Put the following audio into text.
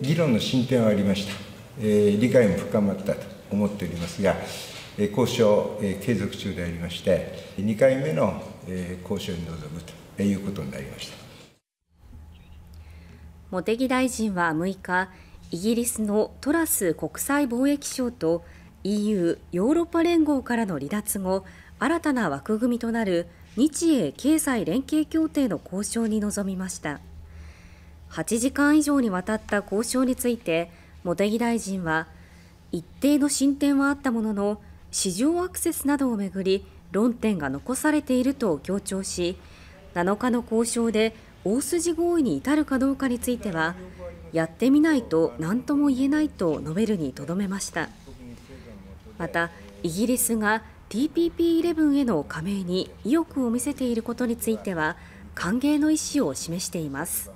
議論の進展はありました、え理解も深まったと思っておりますが、え交渉、え継続中でありまして、2回目の、え交渉に臨むということになりました茂木大臣は6日、イギリスのトラス国際貿易省と EU= ヨーロッパ連合からの離脱後、新たな枠組みとなる日英経済連携協定の交渉に臨みました。8時間以上にわたった交渉について茂木大臣は一定の進展はあったものの市場アクセスなどをめぐり論点が残されていると強調し7日の交渉で大筋合意に至るかどうかについてはやってみないと何とも言えないと述べるにとどめましたまたイギリスが TPP11 への加盟に意欲を見せていることについては歓迎の意思を示しています。